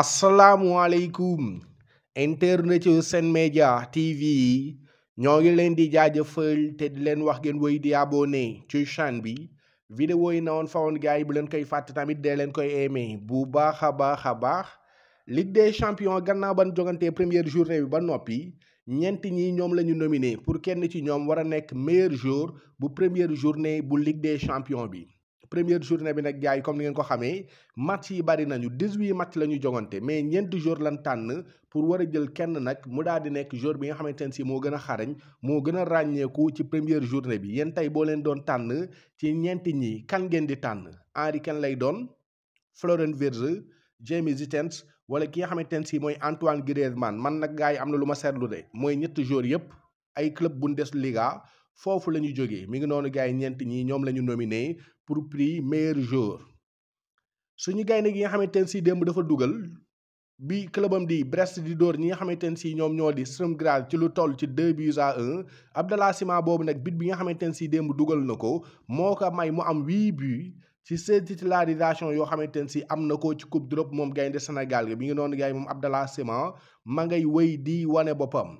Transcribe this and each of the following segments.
asalaamualeykum internet yu Sen Média TV ñoo ngi leen di jaajëfal te di leen wax ngeen woy di abonné ci chaîne bi vidéo yi na woon fa woon gars yi bu leen koy fàtte tamit dee leen koy aimé bu baax a baax a baax Ligue des champions gannaaw ban jogante première journée bi ba noppi ñeent ñi ñoom lañu ñu pour kenn ci ñoom war a nekk meilleur joueur bu première journée bu Ligue des champions bi premiere journée bi nag gars yi comme ni ngeen ko xamee match yi bari nañu dix-huit match la ñu jogante mais ñeenti jour lan tànn pour war a jël kenn nag mu daal di nekk jour bi nga xamante ne si moo gën a xarañ moo gën a ràññeeku ci première journée bi yéen tey boo leen doon tànn ci ñeenti ñi kan ngeen di tànn Henry kenn lay doon Florian Wirtz Jamie Gittens wala ki nga xamante ne sii mooy Antoine Griezmann man nag gars yi am na lu ma seetlu de mooy ñetti jour yëpp ay club Bundesliga foofu la ñu jógee mi ngi noonu gars yi ñeent ñi ñoom la ñu nominé pour prix meilleur joueur suñu gaynde gi nga xamante ne si démb dafa dugal bi clubam di Brest di dóor ñi nga xamante ne si ñoom ñoo di Sturm Graz ci lu toll ci 2 buts à 1 Abdallah Sima boobu nag bit bi nga xamante ne si démb dugal na ko moo ko may mu am 8 buts ci seen titularisation yoo xamante ne si am na ko ci coupe d'Europe moom gaynde Sénégal bi ngi noonu gars yi moom Abdallah Sima ma ngay wéy di wane boppam.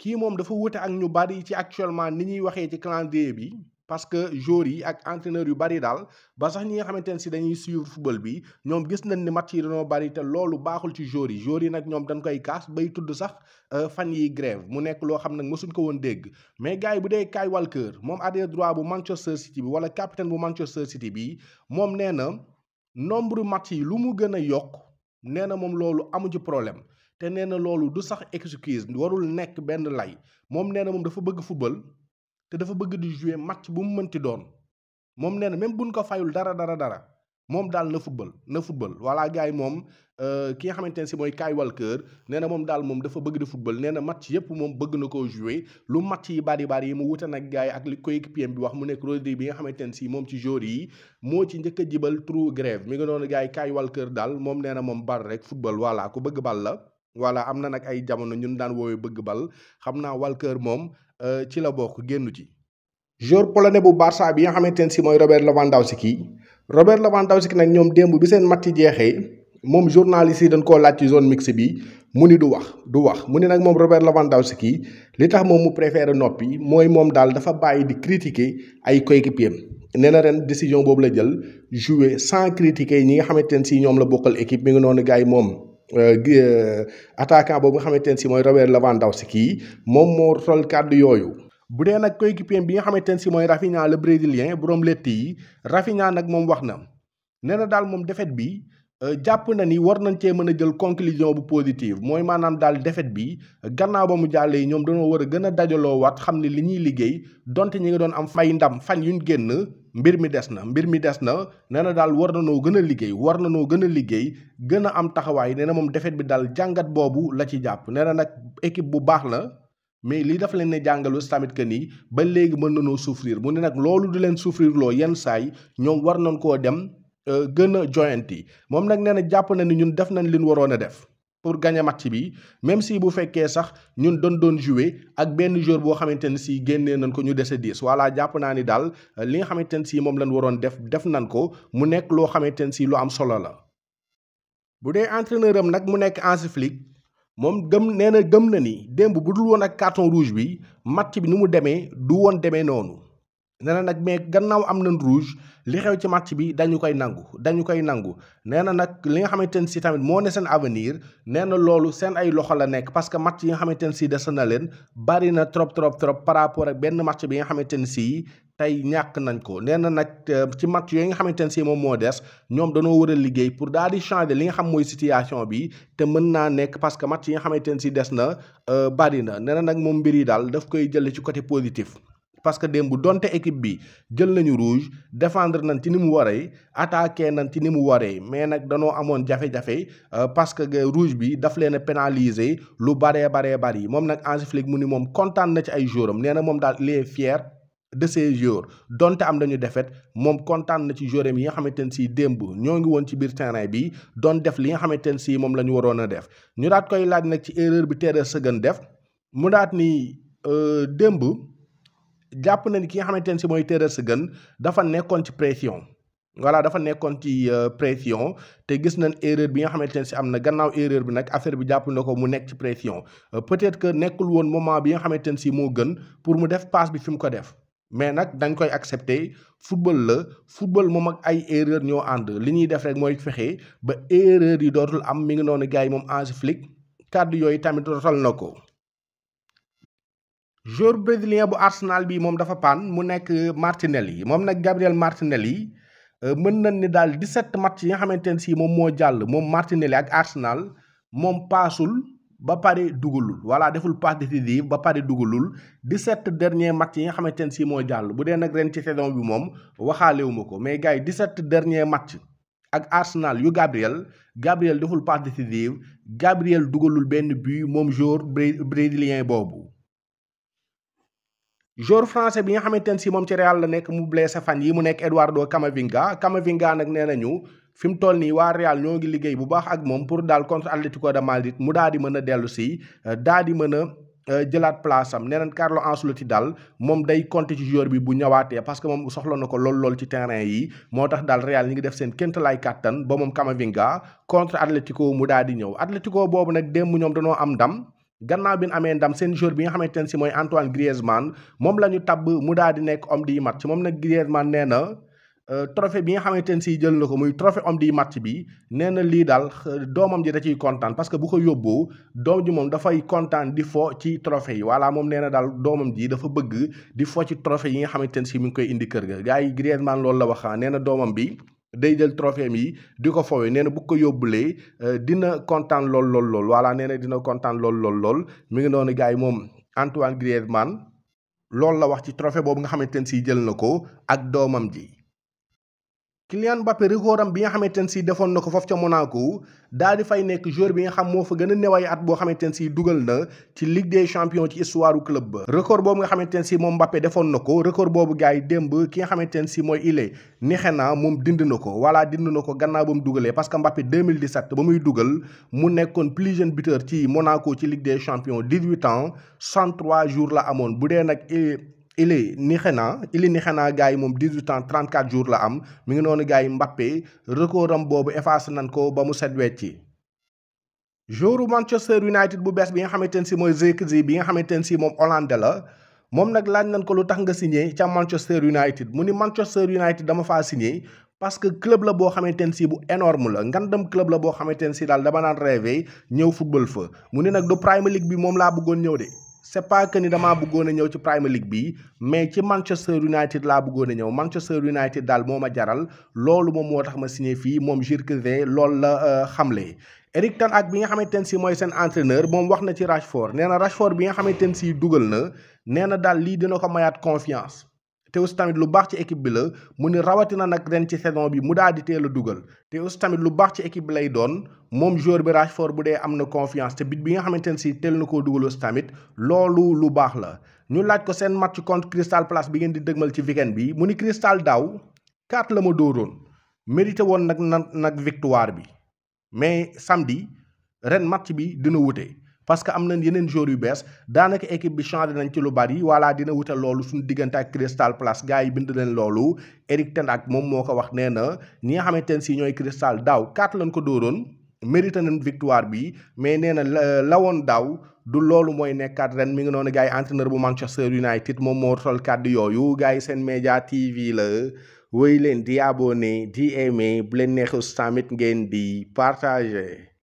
kii moom dafa wute ak ñu bari ci actuellement ni ñuy waxee ci calendrier bi parce que joueurs yi ak entraîneurs yu bari daal ba sax ñi nga xamante ne si dañuy suivre football bi ñoom gis nañ ni match yi dañoo bari te loolu baaxul ci joueurs yi joueurs yi nag ñoom dañ koy kaas bay tudd sax euh, fan yi grève mu nekk loo xam nag mësuñ ko woon dégg mais gars yi bu dee Kyle Walker moom arrière droit bu Manchester City bi wala capitaine bu Manchester City bi moom nee na nombre match yi lu mu gën a yokk nee na moom loolu amu ci problème te nee na loolu du sax excuse warul nekk benn lay moom nee na moom dafa bëgg football te dafa bëgg di jouer match bu mu mënti doon moom nee na même buñ ko fayul dara dara dara moom daal na football na football voilà gars yi moom euh, ki nga xamante si mooy Kyle Walker nee na moom daal moom dafa bëgg di football nee na match yëpp moom bëgg na ko jouer lu match yi bari bari yi mu wute nag gars yi ak li coéquipier bi wax mu nekk Rodri bi nga xamante ne si moom ci joueur yi moo ci njëkk a jibal trou grève mi nga noonu gars yi Kyle Walker daal moom nee na moom bar rek football voilà ku bëgg bal la. voilà am na nag ay jamono ñun daan woowee bëgg bal xam naa Walker moom euh, ci la bokk génnu ci. joueur polonais bu Barça bi nga xamante ne si mooy Robert Lewandowski Robert Lewandowski nag ñoom démb bi seen match jeexee moom journaliste yi dañ koo laaj ci zone mixte bi mu ni du wax du wax mu ni nag moom Robert Lewandowski li tax moom mu préféré noppi mooy moom daal dafa bàyyi di critiquer ay coéquipiers nee na ren décision boobu la jël jouer sans critiquer ñi nga xamante ne si ñoom la bokkal équipe mi ngi noonu gars yi moom. Euh, euh, attaquant boobu nga xamante ne si mooy Robert kii moom moo tol kàddu yooyu. bu dee nag coéquipier bi nga xamante ne si mooy Raphinha le brésilien borom lett yi Raphinha nag moom wax na nee na daal moom defet bi. Euh, jàpp na ni war nañ cee mën a jël conclusion bu positive mooy maanaam daal défaite bi gannaaw ba mu jàllee ñoom dañoo war a gën a dajaloo waat xam ne li ñuy liggéey donte ñu ngi doon am fay ndam fan yuñ génn mbir mi des na mbir mi des na ne na daal war na noo gën a liggéey war na noo gën a liggéey gën a am taxawaay nee na moom défaite bi daal jàngat boobu la ci jàpp nee na nag équipe bu baax la mais lii dafa leen ne jàngalus tamit que nii ba léegi mën nanoo souffrir mu ne nag loolu di leen souffrir loo saay ñoom war nañ koo dem Euh, gën a joyanti moom nag nee na jàpp na ni ñun def nañ li waroon a def pour gagner match bi même si bu fekkee sax ñun doon doon jouer ak benn joueur boo xamante ne si génnee nañ ko ñu dese diis voilà jàpp naa ni daal euh, li nga xamante ne si moom lañ waroon def def nañ ko mu nekk loo xamante ne si lu am solo la. bu dee entraîneur am nag mu nekk Hansi Flick moom gëm nee na gëm na ni démb bu dul woon ak carton rouge bi match bi nu mu demee du woon demee noonu. nee nag mais gannaaw am na rouge li xew ci match bi dañu koy nangu dañu koy nangu nee na nag li nga xamante ne si tamit moo ne seen avenir nee na loolu seen ay loxo la nekk parce que match yi nga xamante ne si des na leen bari na trop trop trop par rapport ak benn match bi nga xamante ne si tey ñàkk nañ ko nee na nag euh, ci match yooyu nga xamante ne si moom moo des ñoom dañoo war a liggéey pour daal di changer li nga xam mooy situation bi te mën naa nekk parce que match yi nga xamante ne si des na euh, bari na nee na nag moom mbir yi daal daf koy jël ci côté positif. parce que démb donte équipe bi jël nañu rouge défendre nañ ci ni mu waree attaqué nañ ci ni mu waree mais nag danoo amoon jafe-jafe euh, parce que rouge bi daf leen a pénaliser lu baree baree bari moom nag Hansi Flick mu ni moom kontaan na ci ay jouram nee na moom daal il est fier de ces donte am nañu defet moom kontaan na ci jorém yi nga xamante ne si démb ñoo ngi woon ci biir terrain bi doon def li nga xamante ne si moom la ñu waroon a def ñu daat koy laaj nag ci erreur bi Ter Stegen def mu daat ni euh, démb jàpp na ni ki nga xamante ne si mooy gën dafa nekkoon ci pression voilà dafa nekkoon ci euh, pression te gis na nañ erreur bi nga xamante ne si am na gannaaw erreur bi nag affaire bi jàpp na ko mu nekk ci pression euh, peut-être que nekkul woon moment bi nga xamante ne si moo gën pour mu def passe bi fi mu ko def mais nag dañ koy accepter football la football moom ak ay erreur ñoo ànd li ñuy def rek mooy fexe ba erreur yi dootul am mi ngi noonu gars yi moom Hansi Flick yooyu tamit rotal na ko. joueur brésilien bu Arsenal bi mom dafa paan mu nek Martinelli mom nak Gabriel Martinelli meun nañ ni dal 17 match yi nga xamante ne si moom moo jàll moom Martinelli ak Arsenal mom passul ba pare dugulul voilà deful passe décisive ba pare dugulul 17 derniers match yi nga xamante ne si moo jàll bu dee nag ren ci saison bi mom waxaalewuma ko mais gars yi 17 derniers match ak Arsenal yu Gabriel Gabriel deful passe décisive Gabriel dugulul benn but moom joueur brésilien bobu joueur français bi nga xamante ne si moom ci Real la nekk mu blessé fan yi mu nekk Eduardo Camavinga Camavinga nag nee ñu fi mu toll nii waa Real ñoo ngi liggéey bu baax ak moom pour daal contre Atlético de Madrid mu daal di mën a dellu si euh, daal di mën a euh, jëlaat place am nee nañ Carlo Ancelotti daal moom day compter ci joueur bi bu ñëwaatee parce que moom soxla na ko lool lool ci terrain yi moo tax daal Real ñi ngi def seen kéemtalaay kàttan ba moom Camavinga contre Atlético mu daal di ñëw Atlético boobu nag démb ñoom dañoo am ndam. gannaaw bi nu amee ndam seen joueur bi nga xamante ne si mooy Antoine Griezmann moom la ñu tabb mu daal di nekk di du match moom nag Griezmann nee na euh, trophée bi nga xamante ne si jël na ko muy trophée om di match bi nee na lii daal euh, doomam ji da ciy kontaan parce que bu ko yóbboo doom ji moom dafay kontaan di fo ci trophée yi voilà moom nee na daal doomam ji dafa bëgg di fo ci trophée yi nga xamante ne si mi ngi koy indi kër ga gars yi Griezmann loolu la wax ah, nee na doomam bi. day jël trophée yi di ko foowee nee na bu ko yóbbulee euh, dina kontaan lool lool lool voilà nee na dina kontaan lool lool lool mi ngi noonu gars yi moom Antoine Griezmann loolu la wax ci trophée boobu nga xamante ne si jël na ko ak doomam ji. Kylian Mbappé record bi nga xamante ne si defoon na ko foofu ca Monaco daal di fay nekk joueur bi nga xam moo fa gën a neway at boo xamante ne si dugal na ci Ligue des champions ci histoire du club ba. record boobu nga xamante ne si moom Mbappé defoon na ko record boobu gars yi démb ki nga xamante ne si mooy Ile Nikhena moom dind na ko wala dind na ko gannaaw ba mu dugalee parce que Mbappé 2017 ba muy dugal mu nekkoon plus jeune buteur ci Monaco ci Ligue des champions 18 ans 103 jours la amoon bu dee nag Ili Nikhena Ili Nikhena gars yi moom 18 ans 34 jours la am mi ngi noonu gars yi Mbappé record am boobu effacé nan ko ba mu set wecci jouru Manchester United bu bees bi nga xamante ne si mooy Zirkzee bi nga xamante ne si moom Hollande la moom nag laaj nañ ko lu tax nga signé ca Manchester United mu ni Manchester United dama fa signé parce que club la boo xamante ne si bu énorme la ngandam club la boo xamante ne si daal dama naan rêvé ñëw football fa mu ne nag du Premier League bi moom laa bëggoon ñëw de. c'est pas que ni damaa bëggoon a ñëw ci Premier League bi mais ci Manchester United laa bëggoon a ñëw Manchester United daal moo ma jaral loolu moom moo tax ma signé fii moom Geertruide lool la euh, xamle. Eric Ten Hag bi nga xamante ne sii mooy seen entraîneur moom wax na ci Rashford nee na Rashford bi nga xamante ne si dugal na nee na daal lii dina ko mayaat confiance. te tamit lu baax ci équipe bi la mu ni rawatina nag ren ci saison bi mu daal di teel a dugal te aussi tamit lu baax ci équipe bi lay doon moom joueur bi Rashford bu dee am na confiance te bit bi nga xamante ne si teel na koo dugal tamit loolu lu baax la. ñu laaj ko seen match contre Crystal Palace bi ngeen di dëgmal ci weekend bi mu ni Crystal daaw kaat la ma dóoroon mérité woon nag nag victoire bi mais samedi ren match bi dina wuute parce que am nañ yeneen joueurs yu bees daanaka équipe bi changé nañ ci lu bari voilà dina wutal loolu suñu diggante ak Crystal Palace gars yi bind leen loolu Eric Ten Hag moom moo ko wax nee na ñi nga xamante ne si ñooy Crystal daaw quatre lañ ko dóoroon mérité nañ victoire bi mais nee na lawoon daaw du loolu mooy nekkaat ren mi ngi noonu gars yi entraîneur bu Manchester United moom moo sol kàddu yooyu gars yi seen média TV la woy leen di abonné di aimé bu leen neexee tamit ngeen di partagé.